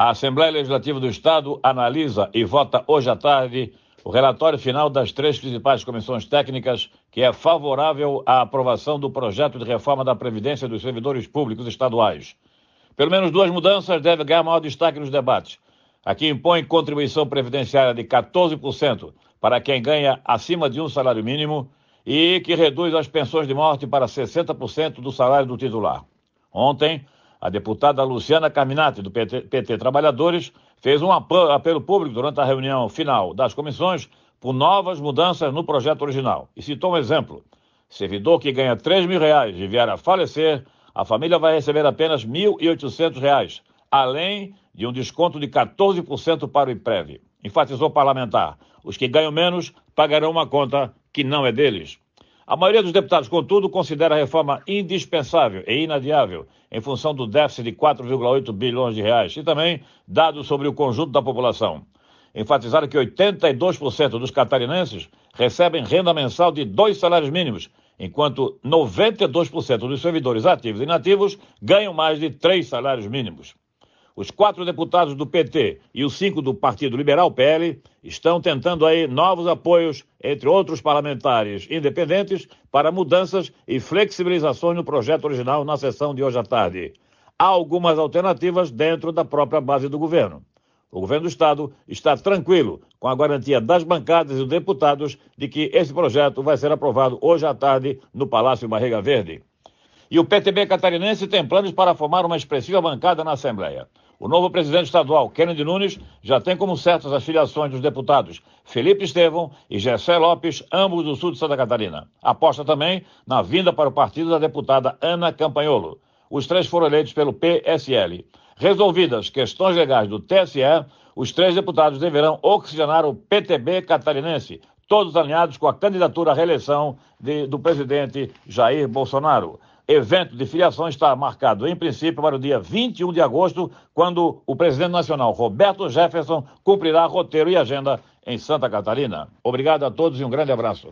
A Assembleia Legislativa do Estado analisa e vota hoje à tarde o relatório final das três principais comissões técnicas, que é favorável à aprovação do projeto de reforma da Previdência dos Servidores Públicos Estaduais. Pelo menos duas mudanças devem ganhar maior destaque nos debates. a que impõe contribuição previdenciária de 14% para quem ganha acima de um salário mínimo e que reduz as pensões de morte para 60% do salário do titular. Ontem, a deputada Luciana Caminati, do PT, PT Trabalhadores, fez um apelo público durante a reunião final das comissões por novas mudanças no projeto original. E citou um exemplo: servidor que ganha 3 mil reais e vier a falecer, a família vai receber apenas R$ 1.800, reais, além de um desconto de 14% para o IPREV. Enfatizou o parlamentar: os que ganham menos pagarão uma conta que não é deles. A maioria dos deputados, contudo, considera a reforma indispensável e inadiável, em função do déficit de 4,8 bilhões de reais e também dados sobre o conjunto da população. Enfatizaram que 82% dos catarinenses recebem renda mensal de dois salários mínimos, enquanto 92% dos servidores ativos e inativos ganham mais de três salários mínimos. Os quatro deputados do PT e os cinco do Partido Liberal PL estão tentando aí novos apoios, entre outros parlamentares independentes, para mudanças e flexibilizações no projeto original na sessão de hoje à tarde. Há algumas alternativas dentro da própria base do governo. O governo do Estado está tranquilo com a garantia das bancadas e dos deputados de que esse projeto vai ser aprovado hoje à tarde no Palácio Barriga Verde. E o PTB catarinense tem planos para formar uma expressiva bancada na Assembleia. O novo presidente estadual, Kennedy Nunes, já tem como certas as filiações dos deputados Felipe Estevão e Gessé Lopes, ambos do sul de Santa Catarina. Aposta também na vinda para o partido da deputada Ana Campanholo. Os três foram eleitos pelo PSL. Resolvidas questões legais do TSE, os três deputados deverão oxigenar o PTB catarinense, todos alinhados com a candidatura à reeleição de, do presidente Jair Bolsonaro evento de filiação está marcado, em princípio, para o dia 21 de agosto, quando o presidente nacional Roberto Jefferson cumprirá roteiro e agenda em Santa Catarina. Obrigado a todos e um grande abraço.